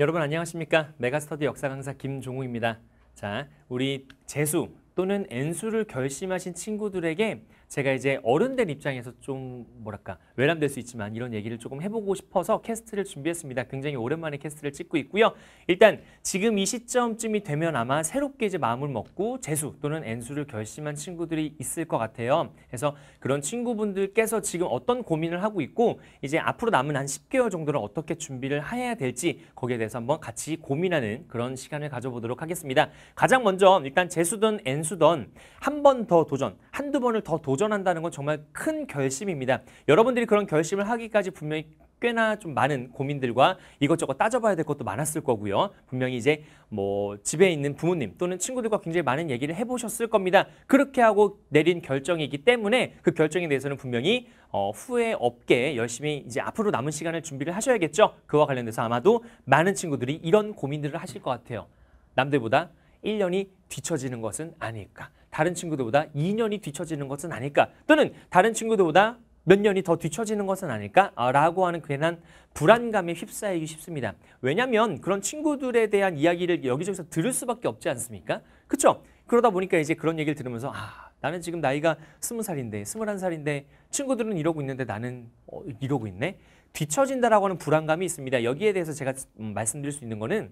여러분 안녕하십니까? 메가스터디 역사 강사 김종우입니다. 자, 우리 재수 또는 N수를 결심하신 친구들에게 제가 이제 어른된 입장에서 좀 뭐랄까 외람될 수 있지만 이런 얘기를 조금 해보고 싶어서 캐스트를 준비했습니다. 굉장히 오랜만에 캐스트를 찍고 있고요. 일단 지금 이 시점쯤이 되면 아마 새롭게 이제 마음을 먹고 재수 또는 N수를 결심한 친구들이 있을 것 같아요. 그래서 그런 친구분들께서 지금 어떤 고민을 하고 있고 이제 앞으로 남은 한 10개월 정도를 어떻게 준비를 해야 될지 거기에 대해서 한번 같이 고민하는 그런 시간을 가져보도록 하겠습니다. 가장 먼저 일단 재수든 N수든 한 번 더 도전, 한두 번을 더 도전한다는 건 정말 큰 결심입니다. 여러분들이 그런 결심을 하기까지 분명히 꽤나 좀 많은 고민들과 이것저것 따져봐야 될 것도 많았을 거고요. 분명히 이제 뭐 집에 있는 부모님 또는 친구들과 굉장히 많은 얘기를 해보셨을 겁니다. 그렇게 하고 내린 결정이기 때문에 그 결정에 대해서는 분명히 어, 후회 없게 열심히 이제 앞으로 남은 시간을 준비를 하셔야겠죠. 그와 관련돼서 아마도 많은 친구들이 이런 고민들을 하실 것 같아요. 남들보다 1년이 뒤처지는 것은 아닐까. 다른 친구들보다 2년이 뒤처지는 것은 아닐까 또는 다른 친구들보다 몇 년이 더 뒤처지는 것은 아닐까라고 아, 하는 괜한 불안감에 휩싸이기 쉽습니다. 왜냐하면 그런 친구들에 대한 이야기를 여기저기서 들을 수밖에 없지 않습니까? 그렇죠? 그러다 보니까 이제 그런 얘기를 들으면서 아 나는 지금 나이가 스무 살인데 스물한 살인데 친구들은 이러고 있는데 나는 어, 이러고 있네. 뒤처진다라고 하는 불안감이 있습니다. 여기에 대해서 제가 음, 말씀드릴 수 있는 거는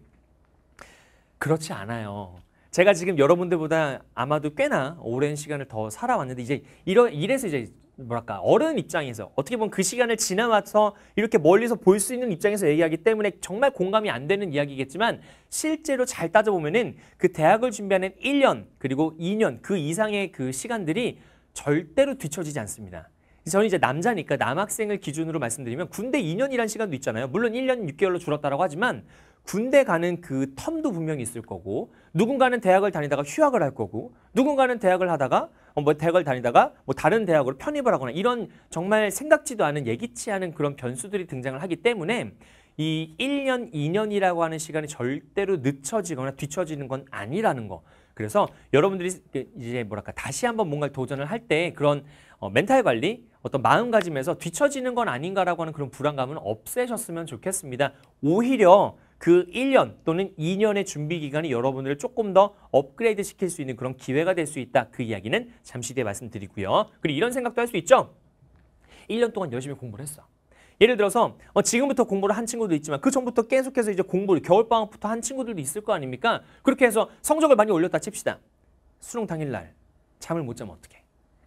그렇지 않아요. 제가 지금 여러분들보다 아마도 꽤나 오랜 시간을 더 살아왔는데 이제 이런 이래서 이제 뭐랄까 어른 입장에서 어떻게 보면 그 시간을 지나와서 이렇게 멀리서 볼 수 있는 입장에서 얘기하기 때문에 정말 공감이 안 되는 이야기겠지만 실제로 잘 따져보면은 그 대학을 준비하는 1년 그리고 2년 그 이상의 그 시간들이 절대로 뒤처지지 않습니다. 저는 이제 남자니까 남학생을 기준으로 말씀드리면 군대 2년이란 시간도 있잖아요. 물론 1년 6개월로 줄었다고 하지만 군대 가는 그 텀도 분명히 있을 거고 누군가는 대학을 다니다가 휴학을 할 거고 누군가는 대학을 하다가 어, 뭐 대학을 다니다가 뭐 다른 대학으로 편입을 하거나 이런 정말 생각지도 않은 예기치 않은 그런 변수들이 등장을 하기 때문에 이 1년, 2년이라고 하는 시간이 절대로 늦춰지거나 뒤처지는 건 아니라는 거. 그래서 여러분들이 이제 뭐랄까 다시 한번 뭔가 도전을 할 때 그런 어, 멘탈 관리, 어떤 마음가짐에서 뒤처지는 건 아닌가라고 하는 그런 불안감은 없애셨으면 좋겠습니다. 오히려 그 1년 또는 2년의 준비 기간이 여러분들을 조금 더 업그레이드 시킬 수 있는 그런 기회가 될 수 있다. 그 이야기는 잠시 뒤에 말씀드리고요. 그리고 이런 생각도 할 수 있죠. 1년 동안 열심히 공부를 했어. 예를 들어서 어, 지금부터 공부를 한 친구도 있지만 그 전부터 계속해서 이제 공부를 겨울방학부터 한 친구들도 있을 거 아닙니까? 그렇게 해서 성적을 많이 올렸다 칩시다. 수능 당일날 잠을 못 자면 어떡해?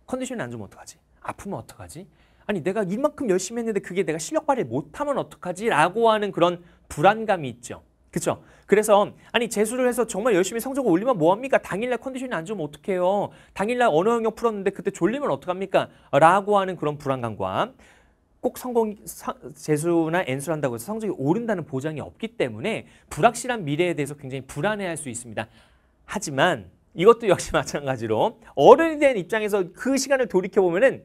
컨디션이 안 좋으면 어떡하지? 아프면 어떡하지? 아니 내가 이만큼 열심히 했는데 그게 내가 실력 발휘 못하면 어떡하지? 라고 하는 그런 불안감이 있죠. 그렇죠? 그래서 아니 재수를 해서 정말 열심히 성적을 올리면 뭐합니까? 당일날 컨디션이 안 좋으면 어떡해요? 당일날 언어 영역 풀었는데 그때 졸리면 어떡합니까? 라고 하는 그런 불안감과 꼭 성공 재수나 엔수를 한다고 해서 성적이 오른다는 보장이 없기 때문에 불확실한 미래에 대해서 굉장히 불안해할 수 있습니다. 하지만 이것도 역시 마찬가지로 어른이 된 입장에서 그 시간을 돌이켜보면 은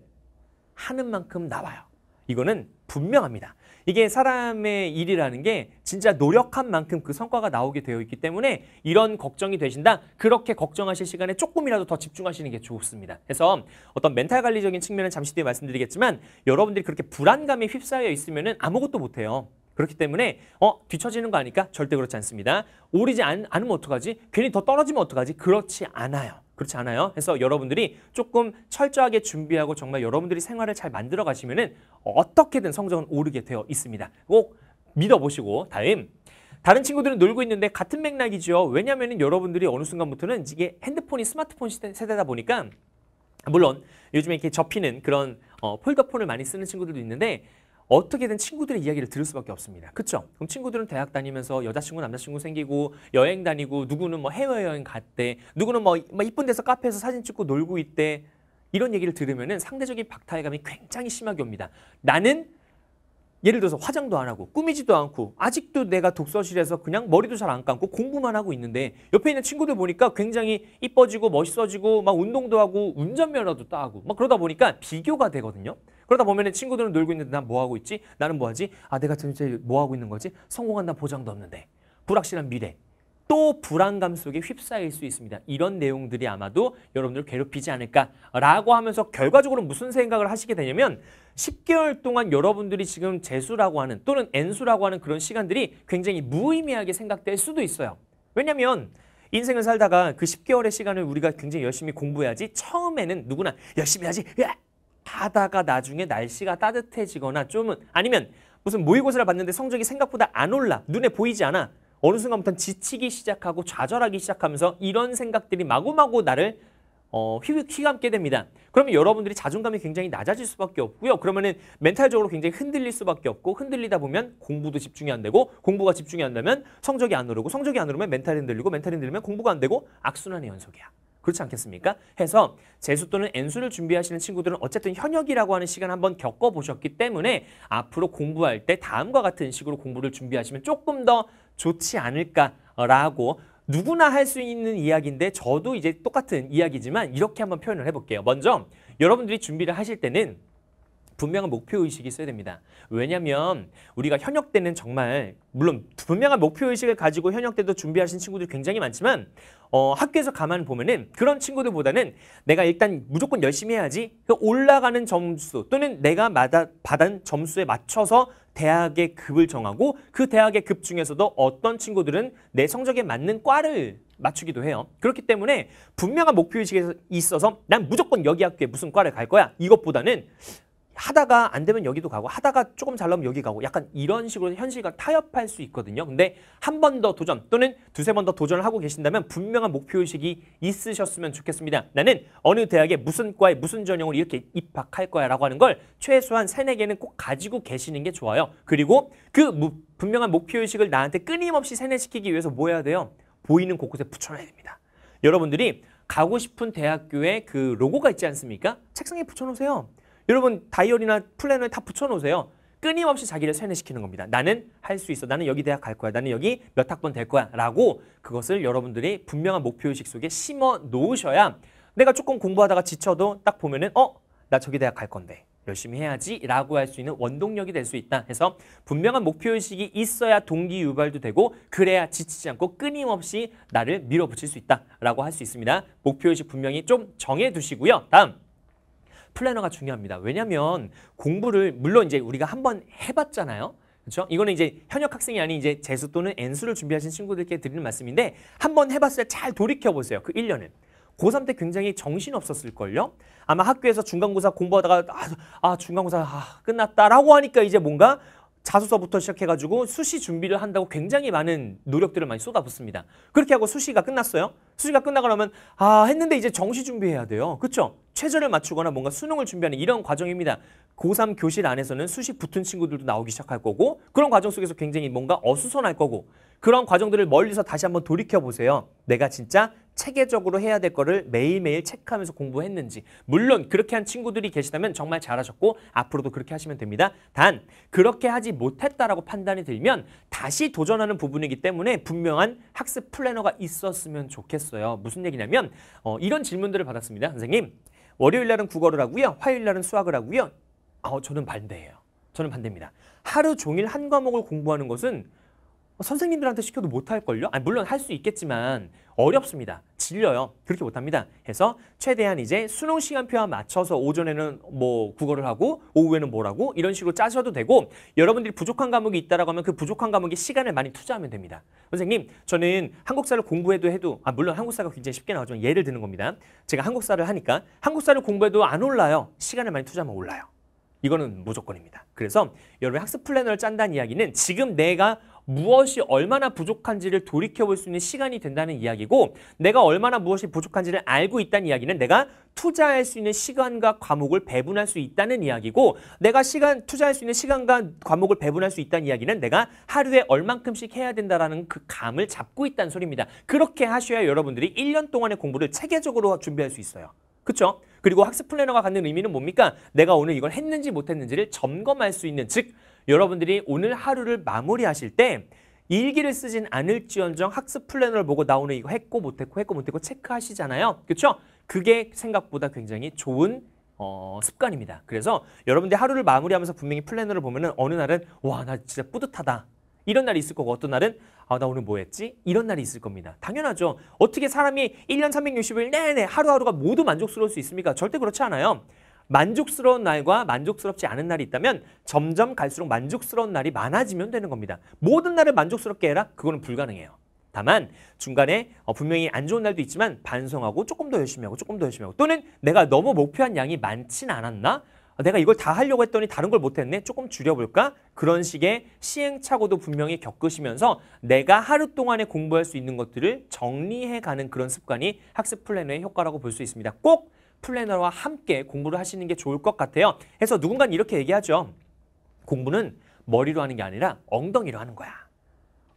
하는 만큼 나와요. 이거는 분명합니다. 이게 사람의 일이라는 게 진짜 노력한 만큼 그 성과가 나오게 되어 있기 때문에 이런 걱정이 되신다. 그렇게 걱정하실 시간에 조금이라도 더 집중하시는 게 좋습니다. 그래서 어떤 멘탈 관리적인 측면은 잠시 뒤에 말씀드리겠지만 여러분들이 그렇게 불안감에 휩싸여 있으면 아무것도 못해요. 그렇기 때문에 어 뒤처지는 거 아니까 절대 그렇지 않습니다. 오르지 않, 않으면 어떡하지? 괜히 더 떨어지면 어떡하지? 그렇지 않아요. 그렇지 않아요? 그래서 여러분들이 조금 철저하게 준비하고 정말 여러분들이 생활을 잘 만들어 가시면은 어떻게든 성적은 오르게 되어 있습니다. 꼭 믿어보시고 다음 다른 친구들은 놀고 있는데 같은 맥락이죠. 왜냐하면 여러분들이 어느 순간부터는 이게 핸드폰이 스마트폰 세대다 보니까 물론 요즘에 이렇게 접히는 그런 어, 폴더폰을 많이 쓰는 친구들도 있는데 어떻게든 친구들의 이야기를 들을 수밖에 없습니다. 그쵸? 그럼 친구들은 대학 다니면서 여자친구, 남자친구 생기고 여행 다니고 누구는 뭐 해외여행 갔대 누구는 뭐, 뭐 이쁜 데서 카페에서 사진 찍고 놀고 있대 이런 얘기를 들으면 상대적인 박탈감이 굉장히 심하게 옵니다. 나는 예를 들어서 화장도 안 하고 꾸미지도 않고 아직도 내가 독서실에서 그냥 머리도 잘 안 감고 공부만 하고 있는데 옆에 있는 친구들 보니까 굉장히 이뻐지고 멋있어지고 막 운동도 하고 운전면허도 따고 막 그러다 보니까 비교가 되거든요. 그러다 보면 친구들은 놀고 있는데 난 뭐 하고 있지? 나는 뭐 하지? 아 내가 도대체 뭐 하고 있는 거지? 성공한다 보장도 없는데 불확실한 미래 또 불안감 속에 휩싸일 수 있습니다. 이런 내용들이 아마도 여러분들 괴롭히지 않을까라고 하면서 결과적으로 무슨 생각을 하시게 되냐면 10개월 동안 여러분들이 지금 재수라고 하는 또는 N수라고 하는 그런 시간들이 굉장히 무의미하게 생각될 수도 있어요. 왜냐면 인생을 살다가 그 10개월의 시간을 우리가 굉장히 열심히 공부해야지 처음에는 누구나 열심히 하지 야! 하다가 나중에 날씨가 따뜻해지거나 좀은 아니면 무슨 모의고사를 봤는데 성적이 생각보다 안 올라 눈에 보이지 않아 어느 순간부터 지치기 시작하고 좌절하기 시작하면서 이런 생각들이 마구마구 나를 어, 휘감게 됩니다. 그러면 여러분들이 자존감이 굉장히 낮아질 수밖에 없고요. 그러면은 멘탈적으로 굉장히 흔들릴 수밖에 없고 흔들리다 보면 공부도 집중이 안 되고 공부가 집중이 안 되면 성적이 안 오르고 성적이 안 오르면 멘탈이 흔들리고 멘탈이 흔들리면 공부가 안 되고 악순환의 연속이야. 그렇지 않겠습니까? 해서 재수 또는 N수를 준비하시는 친구들은 어쨌든 현역이라고 하는 시간 한번 겪어보셨기 때문에 앞으로 공부할 때 다음과 같은 식으로 공부를 준비하시면 조금 더 좋지 않을까라고 누구나 할 수 있는 이야기인데 저도 이제 똑같은 이야기지만 이렇게 한번 표현을 해볼게요. 먼저 여러분들이 준비를 하실 때는 분명한 목표의식이 있어야 됩니다. 왜냐하면 우리가 현역 때는 정말 물론 분명한 목표의식을 가지고 현역 때도 준비하신 친구들 굉장히 많지만 어, 학교에서 가만 보면은 그런 친구들보다는 내가 일단 무조건 열심히 해야지 그 올라가는 점수 또는 내가 마다, 받은 점수에 맞춰서 대학의 급을 정하고 그 대학의 급 중에서도 어떤 친구들은 내 성적에 맞는 과를 맞추기도 해요. 그렇기 때문에 분명한 목표의식에 있어서 난 무조건 여기 학교에 무슨 과를 갈 거야. 이것보다는 하다가 안 되면 여기도 가고 하다가 조금 잘 나면 오 여기 가고 약간 이런 식으로 현실과 타협할 수 있거든요. 근데 한 번 더 도전 또는 두세 번 더 도전을 하고 계신다면 분명한 목표의식이 있으셨으면 좋겠습니다. 나는 어느 대학에 무슨 과에 무슨 전형으로 이렇게 입학할 거야 라고 하는 걸 최소한 세네 개는꼭 가지고 계시는 게 좋아요. 그리고 그 무, 분명한 목표의식을 나한테 끊임없이 세뇌시키기 위해서 뭐 해야 돼요? 보이는 곳곳에 붙여놔야 됩니다. 여러분들이 가고 싶은 대학교에그 로고가 있지 않습니까? 책상에 붙여놓으세요. 여러분 다이어리나 플래너에 다 붙여놓으세요. 끊임없이 자기를 세뇌시키는 겁니다. 나는 할 수 있어. 나는 여기 대학 갈 거야. 나는 여기 몇 학번 될 거야. 라고 그것을 여러분들이 분명한 목표의식 속에 심어 놓으셔야 내가 조금 공부하다가 지쳐도 딱 보면은 어? 나 저기 대학 갈 건데. 열심히 해야지 라고 할 수 있는 원동력이 될 수 있다 해서 분명한 목표의식이 있어야 동기 유발도 되고 그래야 지치지 않고 끊임없이 나를 밀어붙일 수 있다 라고 할 수 있습니다. 목표의식 분명히 좀 정해두시고요. 다음 플래너가 중요합니다. 왜냐하면 공부를 물론 이제 우리가 한번 해봤잖아요. 그렇죠? 이거는 이제 현역 학생이 아닌 이제 재수 또는 N수를 준비하신 친구들께 드리는 말씀인데 한 번 해봤을 때 잘 돌이켜보세요. 그 1년은. 고3 때 굉장히 정신없었을걸요? 아마 학교에서 중간고사 공부하다가 아, 아 중간고사 아, 끝났다라고 하니까 이제 뭔가 자소서부터 시작해가지고 수시 준비를 한다고 굉장히 많은 노력들을 많이 쏟아붓습니다. 그렇게 하고 수시가 끝났어요. 수시가 끝나고 나면 아 했는데 이제 정시 준비해야 돼요. 그렇죠? 최저를 맞추거나 뭔가 수능을 준비하는 이런 과정입니다. 고3 교실 안에서는 수시 붙은 친구들도 나오기 시작할 거고 그런 과정 속에서 굉장히 뭔가 어수선할 거고 그런 과정들을 멀리서 다시 한번 돌이켜보세요. 내가 진짜 체계적으로 해야 될 거를 매일매일 체크하면서 공부했는지 물론 그렇게 한 친구들이 계시다면 정말 잘하셨고 앞으로도 그렇게 하시면 됩니다. 단 그렇게 하지 못했다라고 판단이 들면 다시 도전하는 부분이기 때문에 분명한 학습 플래너가 있었으면 좋겠어요. 무슨 얘기냐면 어, 이런 질문들을 받았습니다. 선생님 월요일 날은 국어를 하고요. 화요일 날은 수학을 하고요. 아, 저는 반대예요. 저는 반대입니다. 하루 종일 한 과목을 공부하는 것은 어, 선생님들한테 시켜도 못할걸요? 아니, 물론 할 수 있겠지만 어렵습니다. 질려요. 그렇게 못합니다. 해서 최대한 이제 수능 시간표와 맞춰서 오전에는 뭐 국어를 하고 오후에는 뭐라고 이런 식으로 짜셔도 되고 여러분들이 부족한 과목이 있다라고 하면 그 부족한 과목에 시간을 많이 투자하면 됩니다. 선생님 저는 한국사를 공부해도 해도 아 물론 한국사가 굉장히 쉽게 나오지만 예를 드는 겁니다. 제가 한국사를 하니까 한국사를 공부해도 안 올라요. 시간을 많이 투자하면 올라요. 이거는 무조건입니다. 그래서 여러분 학습 플래너를 짠다는 이야기는 지금 내가 무엇이 얼마나 부족한지를 돌이켜볼 수 있는 시간이 된다는 이야기고 내가 얼마나 무엇이 부족한지를 알고 있다는 이야기는 내가 투자할 수 있는 시간과 과목을 배분할 수 있다는 이야기고 내가 시간 투자할 수 있는 시간과 과목을 배분할 수 있다는 이야기는 내가 하루에 얼만큼씩 해야 된다라는 그 감을 잡고 있다는 소리입니다. 그렇게 하셔야 여러분들이 1년 동안의 공부를 체계적으로 준비할 수 있어요. 그렇죠? 그리고 학습 플래너가 갖는 의미는 뭡니까? 내가 오늘 이걸 했는지 못했는지를 점검할 수 있는 즉 여러분들이 오늘 하루를 마무리하실 때 일기를 쓰진 않을지언정 학습 플래너를 보고 나오는 이거 했고 못했고 했고 못했고 체크하시잖아요. 그렇죠? 그게 생각보다 굉장히 좋은 어, 습관입니다. 그래서 여러분들 하루를 마무리하면서 분명히 플래너를 보면 은 어느 날은 와 나 진짜 뿌듯하다. 이런 날이 있을 거고 어떤 날은 아 나 오늘 뭐 했지? 이런 날이 있을 겁니다. 당연하죠. 어떻게 사람이 1년 365일 내내 하루하루가 모두 만족스러울 수 있습니까? 절대 그렇지 않아요. 만족스러운 날과 만족스럽지 않은 날이 있다면 점점 갈수록 만족스러운 날이 많아지면 되는 겁니다. 모든 날을 만족스럽게 해라? 그거는 불가능해요. 다만 중간에 어, 분명히 안 좋은 날도 있지만 반성하고 조금 더 열심히 하고 조금 더 열심히 하고 또는 내가 너무 목표한 양이 많진 않았나? 어, 내가 이걸 다 하려고 했더니 다른 걸 못했네? 조금 줄여볼까? 그런 식의 시행착오도 분명히 겪으시면서 내가 하루 동안에 공부할 수 있는 것들을 정리해가는 그런 습관이 학습 플랜의 효과라고 볼 수 있습니다. 꼭 플래너와 함께 공부를 하시는 게 좋을 것 같아요. 해서 누군가는 이렇게 얘기하죠. 공부는 머리로 하는 게 아니라 엉덩이로 하는 거야.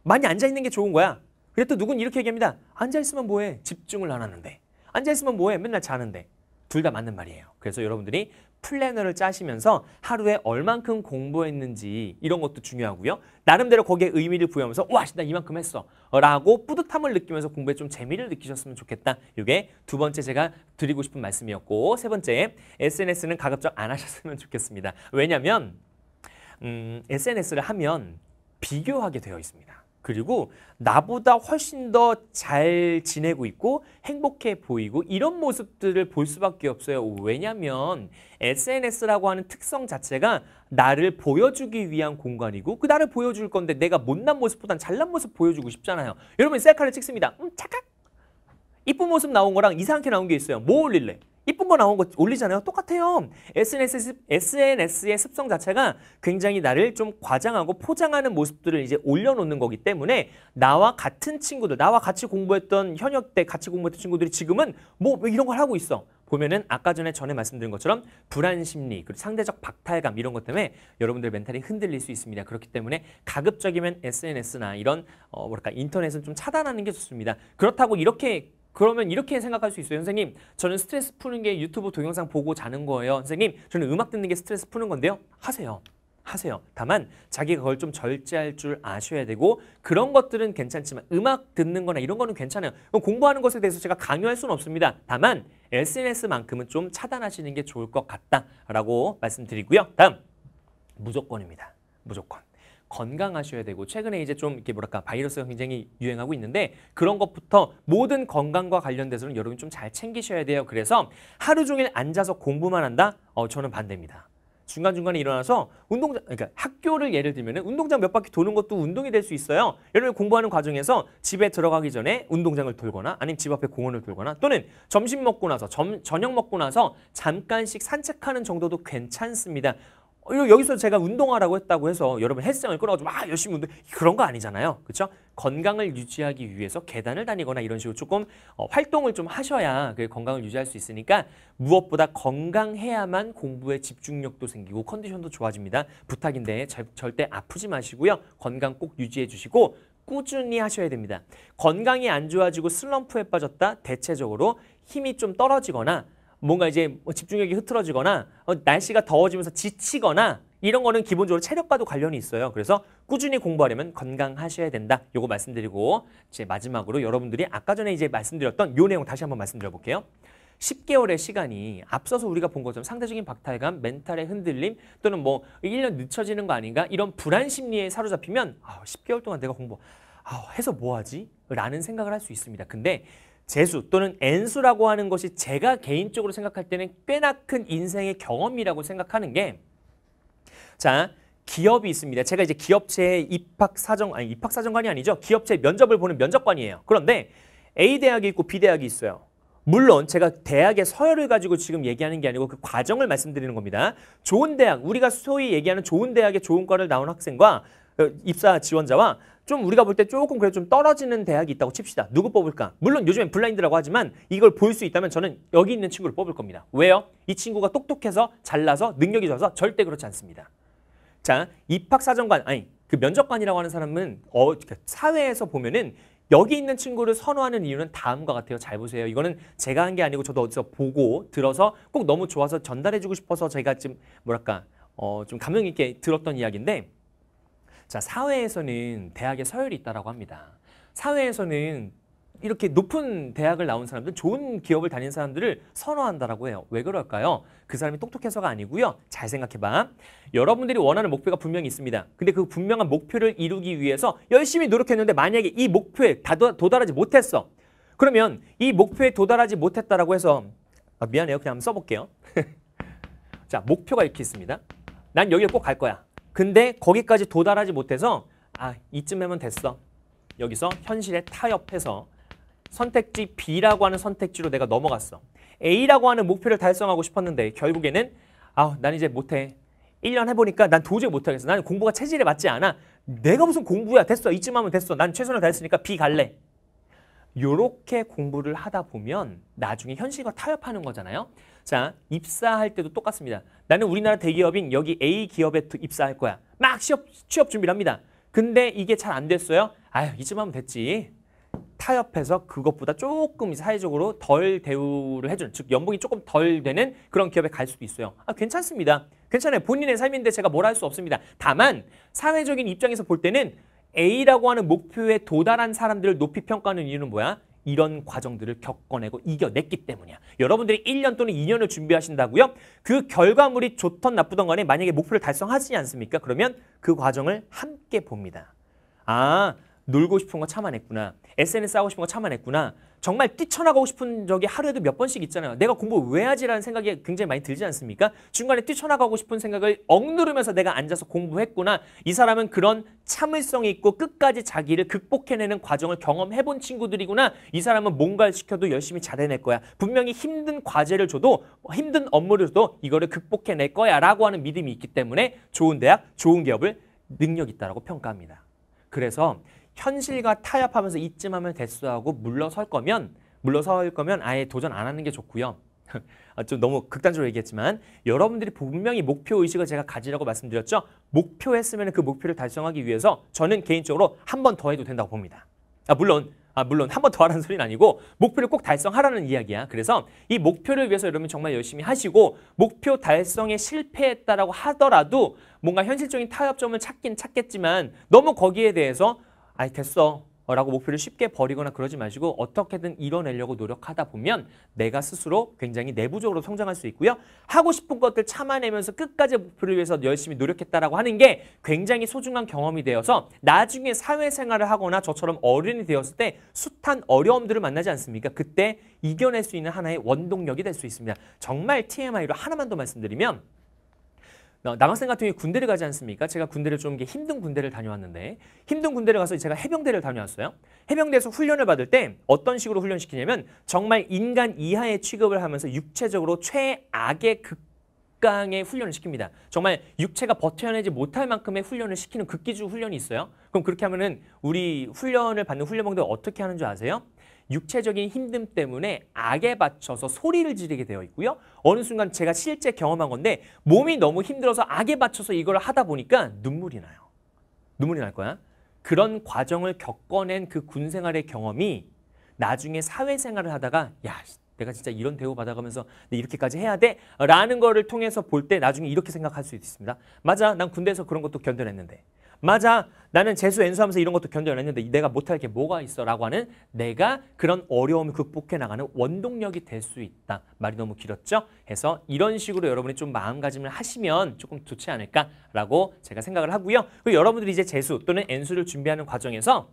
많이 앉아있는 게 좋은 거야. 그래도 누군 이렇게 얘기합니다. 앉아있으면 뭐해? 집중을 안 하는데. 앉아있으면 뭐해? 맨날 자는데. 둘 다 맞는 말이에요. 그래서 여러분들이 플래너를 짜시면서 하루에 얼만큼 공부했는지 이런 것도 중요하고요. 나름대로 거기에 의미를 부여하면서 와, 나 이만큼 했어. 라고 뿌듯함을 느끼면서 공부에 좀 재미를 느끼셨으면 좋겠다. 이게 두 번째 제가 드리고 싶은 말씀이었고 세 번째, SNS는 가급적 안 하셨으면 좋겠습니다. 왜냐하면 음, SNS를 하면 비교하게 되어 있습니다. 그리고 나보다 훨씬 더 잘 지내고 있고 행복해 보이고 이런 모습들을 볼 수밖에 없어요. 왜냐하면 SNS라고 하는 특성 자체가 나를 보여주기 위한 공간이고 그 나를 보여줄 건데 내가 못난 모습보단 잘난 모습 보여주고 싶잖아요. 여러분 셀카를 찍습니다. 음, 착각! 이쁜 모습 나온 거랑 이상하게 나온 게 있어요. 뭐 올릴래? 이쁜 거 나온 거 올리잖아요. 똑같아요. SNS, SNS의 습성 자체가 굉장히 나를 좀 과장하고 포장하는 모습들을 이제 올려놓는 거기 때문에 나와 같은 친구들, 나와 같이 공부했던 현역 때 같이 공부했던 친구들이 지금은 뭐, 뭐 이런 걸 하고 있어. 보면은 아까 전에 전에 말씀드린 것처럼 불안 심리 그리고 상대적 박탈감 이런 것 때문에 여러분들 멘탈이 흔들릴 수 있습니다. 그렇기 때문에 가급적이면 SNS나 이런 어 뭐랄까 인터넷은 좀 차단하는 게 좋습니다. 그렇다고 이렇게 그러면 이렇게 생각할 수 있어요. 선생님, 저는 스트레스 푸는 게 유튜브 동영상 보고 자는 거예요. 선생님, 저는 음악 듣는 게 스트레스 푸는 건데요. 하세요. 하세요. 다만 자기가 그걸 좀 절제할 줄 아셔야 되고 그런 것들은 괜찮지만 음악 듣는 거나 이런 거는 괜찮아요. 공부하는 것에 대해서 제가 강요할 수는 없습니다. 다만 SNS만큼은 좀 차단하시는 게 좋을 것 같다라고 말씀드리고요. 다음, 무조건입니다. 무조건. 건강하셔야 되고 최근에 이제 좀 이렇게 뭐랄까 바이러스가 굉장히 유행하고 있는데 그런 것부터 모든 건강과 관련돼서는 여러분 좀 잘 챙기셔야 돼요. 그래서 하루 종일 앉아서 공부만 한다? 어 저는 반대입니다. 중간중간에 일어나서 운동장 그러니까 학교를 예를 들면은 운동장 몇 바퀴 도는 것도 운동이 될 수 있어요. 여러분 공부하는 과정에서 집에 들어가기 전에 운동장을 돌거나 아니면 집 앞에 공원을 돌거나 또는 점심 먹고 나서 점, 저녁 먹고 나서 잠깐씩 산책하는 정도도 괜찮습니다. 어, 여기서 제가 운동하라고 했다고 해서 여러분 헬스장을 끌어가지고 막 열심히 운동 그런 거 아니잖아요. 그렇죠? 건강을 유지하기 위해서 계단을 다니거나 이런 식으로 조금 어, 활동을 좀 하셔야 그 건강을 유지할 수 있으니까 무엇보다 건강해야만 공부에 집중력도 생기고 컨디션도 좋아집니다. 부탁인데 절, 절대 아프지 마시고요. 건강 꼭 유지해 주시고 꾸준히 하셔야 됩니다. 건강이 안 좋아지고 슬럼프에 빠졌다 대체적으로 힘이 좀 떨어지거나 뭔가 이제 뭐 집중력이 흐트러지거나 어, 날씨가 더워지면서 지치거나 이런 거는 기본적으로 체력과도 관련이 있어요. 그래서 꾸준히 공부하려면 건강하셔야 된다. 요거 말씀드리고 이제 마지막으로 여러분들이 아까 전에 이제 말씀드렸던 요 내용 다시 한번 말씀드려 볼게요. 10개월의 시간이 앞서서 우리가 본 것처럼 상대적인 박탈감, 멘탈의 흔들림 또는 뭐 1년 늦춰지는 거 아닌가 이런 불안 심리에 사로잡히면 아, 10개월 동안 내가 공부 아, 해서 뭐 하지? 라는 생각을 할 수 있습니다. 근데 재수 또는 N수라고 하는 것이 제가 개인적으로 생각할 때는 꽤나 큰 인생의 경험이라고 생각하는 게 자, 기업이 있습니다. 제가 이제 기업체 입학사정, 아니 입학사정관이 아니죠. 기업체 면접을 보는 면접관이에요. 그런데 A대학이 있고 B대학이 있어요. 물론 제가 대학의 서열을 가지고 지금 얘기하는 게 아니고 그 과정을 말씀드리는 겁니다. 좋은 대학, 우리가 소위 얘기하는 좋은 대학의 좋은 과를 나온 학생과 어, 입사 지원자와 좀 우리가 볼 때 조금 그래도 좀 떨어지는 대학이 있다고 칩시다. 누구 뽑을까? 물론 요즘엔 블라인드라고 하지만 이걸 볼 수 있다면 저는 여기 있는 친구를 뽑을 겁니다. 왜요? 이 친구가 똑똑해서 잘나서 능력이 좋아서 절대 그렇지 않습니다. 자, 입학사정관, 아니 그 면접관이라고 하는 사람은 어, 그 사회에서 보면은 여기 있는 친구를 선호하는 이유는 다음과 같아요. 잘 보세요. 이거는 제가 한 게 아니고 저도 어디서 보고 들어서 꼭 너무 좋아서 전달해주고 싶어서 제가 지금 뭐랄까 어, 좀 감명 있게 들었던 이야기인데 자, 사회에서는 대학의 서열이 있다라고 합니다. 사회에서는 이렇게 높은 대학을 나온 사람들, 좋은 기업을 다닌 사람들을 선호한다라고 해요. 왜 그럴까요? 그 사람이 똑똑해서가 아니고요. 잘 생각해봐. 여러분들이 원하는 목표가 분명히 있습니다. 근데 그 분명한 목표를 이루기 위해서 열심히 노력했는데 만약에 이 목표에 다도, 도달하지 못했어. 그러면 이 목표에 도달하지 못했다라고 해서 아, 미안해요. 그냥 한번 써볼게요. 자, 목표가 이렇게 있습니다. 난 여기를 꼭갈 거야. 근데 거기까지 도달하지 못해서 아 이쯤에면 됐어. 여기서 현실에 타협해서 선택지 B라고 하는 선택지로 내가 넘어갔어. A라고 하는 목표를 달성하고 싶었는데 결국에는 아 난 이제 못해. 1년 해보니까 난 도저히 못하겠어. 나는 공부가 체질에 맞지 않아. 내가 무슨 공부야. 됐어. 이쯤 하면 됐어. 난 최선을 다했으니까 B 갈래. 요렇게 공부를 하다 보면 나중에 현실과 타협하는 거잖아요. 자, 입사할 때도 똑같습니다. 나는 우리나라 대기업인 여기 A 기업에 입사할 거야. 막 시업, 취업 준비를 합니다. 근데 이게 잘 안 됐어요. 아유, 이쯤 하면 됐지. 타협해서 그것보다 조금 사회적으로 덜 대우를 해주는, 즉 연봉이 조금 덜 되는 그런 기업에 갈 수도 있어요. 아, 괜찮습니다. 괜찮아요. 본인의 삶인데 제가 뭘 할 수 없습니다. 다만 사회적인 입장에서 볼 때는 A라고 하는 목표에 도달한 사람들을 높이 평가하는 이유는 뭐야? 이런 과정들을 겪어내고 이겨냈기 때문이야. 여러분들이 1년 또는 2년을 준비하신다고요? 그 결과물이 좋던 나쁘던 간에 만약에 목표를 달성하지 않습니까? 그러면 그 과정을 함께 봅니다. 아, 놀고 싶은 거 참아냈구나. SNS 하고 싶은 거 참아냈구나. 정말 뛰쳐나가고 싶은 적이 하루에도 몇 번씩 있잖아요. 내가 공부 왜 하지라는 생각이 굉장히 많이 들지 않습니까? 중간에 뛰쳐나가고 싶은 생각을 억누르면서 내가 앉아서 공부했구나. 이 사람은 그런 참을성이 있고 끝까지 자기를 극복해내는 과정을 경험해본 친구들이구나. 이 사람은 뭔가를 시켜도 열심히 잘해낼 거야. 분명히 힘든 과제를 줘도 힘든 업무를 줘도 이거를 극복해낼 거야 라고 하는 믿음이 있기 때문에 좋은 대학, 좋은 기업을 능력 있다라고 평가합니다. 그래서 현실과 타협하면서 이쯤 하면 대수하고 물러설 거면 물러설 거면 아예 도전 안 하는 게 좋고요. 아, 좀 너무 극단적으로 얘기했지만 여러분들이 분명히 목표 의식을 제가 가지라고 말씀드렸죠. 목표했으면 그 목표를 달성하기 위해서 저는 개인적으로 한 번 더 해도 된다고 봅니다. 아, 물론 아, 물론 한 번 더 하라는 소리는 아니고 목표를 꼭 달성하라는 이야기야. 그래서 이 목표를 위해서 여러분 정말 열심히 하시고 목표 달성에 실패했다라고 하더라도 뭔가 현실적인 타협점을 찾긴 찾겠지만 너무 거기에 대해서 아이 됐어 라고 목표를 쉽게 버리거나 그러지 마시고 어떻게든 이뤄내려고 노력하다 보면 내가 스스로 굉장히 내부적으로 성장할 수 있고요. 하고 싶은 것들 참아내면서 끝까지 목표를 위해서 열심히 노력했다라고 하는 게 굉장히 소중한 경험이 되어서 나중에 사회생활을 하거나 저처럼 어른이 되었을 때 숱한 어려움들을 만나지 않습니까? 그때 이겨낼 수 있는 하나의 원동력이 될 수 있습니다. 정말 TMI로 하나만 더 말씀드리면 어, 남학생 같은 경우에 군대를 가지 않습니까? 제가 군대를 좀 힘든 군대를 다녀왔는데 힘든 군대를 가서 제가 해병대를 다녀왔어요. 해병대에서 훈련을 받을 때 어떤 식으로 훈련시키냐면 정말 인간 이하의 취급을 하면서 육체적으로 최악의 극강의 훈련을 시킵니다. 정말 육체가 버텨내지 못할 만큼의 훈련을 시키는 극기주 훈련이 있어요. 그럼 그렇게 하면은 우리 훈련을 받는 훈련병들 어떻게 하는 줄 아세요? 육체적인 힘듦 때문에 악에 받쳐서 소리를 지르게 되어 있고요. 어느 순간 제가 실제 경험한 건데 몸이 너무 힘들어서 악에 받쳐서 이걸 하다 보니까 눈물이 나요. 눈물이 날 거야. 그런 과정을 겪어낸 그 군 생활의 경험이 나중에 사회생활을 하다가 야 내가 진짜 이런 대우 받아가면서 네, 이렇게까지 해야 돼? 라는 거를 통해서 볼 때 나중에 이렇게 생각할 수 있습니다. 맞아 난 군대에서 그런 것도 견뎌냈는데 맞아. 나는 재수 엔수하면서 이런 것도 견뎌냈는데 내가 못할 게 뭐가 있어 라고 하는 내가 그런 어려움을 극복해 나가는 원동력이 될 수 있다. 말이 너무 길었죠? 해서 이런 식으로 여러분이 좀 마음가짐을 하시면 조금 좋지 않을까라고 제가 생각을 하고요. 그리고 여러분들이 이제 재수 또는 엔수를 준비하는 과정에서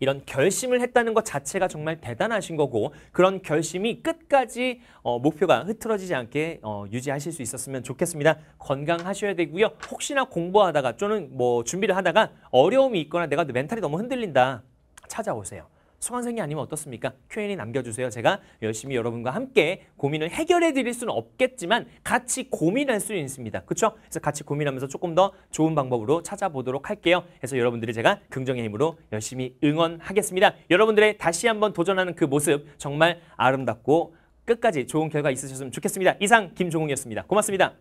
이런 결심을 했다는 것 자체가 정말 대단하신 거고 그런 결심이 끝까지 어, 목표가 흐트러지지 않게 어, 유지하실 수 있었으면 좋겠습니다. 건강하셔야 되고요. 혹시나 공부하다가 또는 뭐 준비를 하다가 어려움이 있거나 내가 멘탈이 너무 흔들린다. 찾아오세요. 수강생이 아니면 어떻습니까? Q&A 남겨주세요. 제가 열심히 여러분과 함께 고민을 해결해 드릴 수는 없겠지만 같이 고민할 수 있습니다. 그렇죠? 그래서 같이 고민하면서 조금 더 좋은 방법으로 찾아보도록 할게요. 그래서 여러분들이 제가 긍정의 힘으로 열심히 응원하겠습니다. 여러분들의 다시 한번 도전하는 그 모습 정말 아름답고 끝까지 좋은 결과 있으셨으면 좋겠습니다. 이상 김종욱이었습니다. 고맙습니다.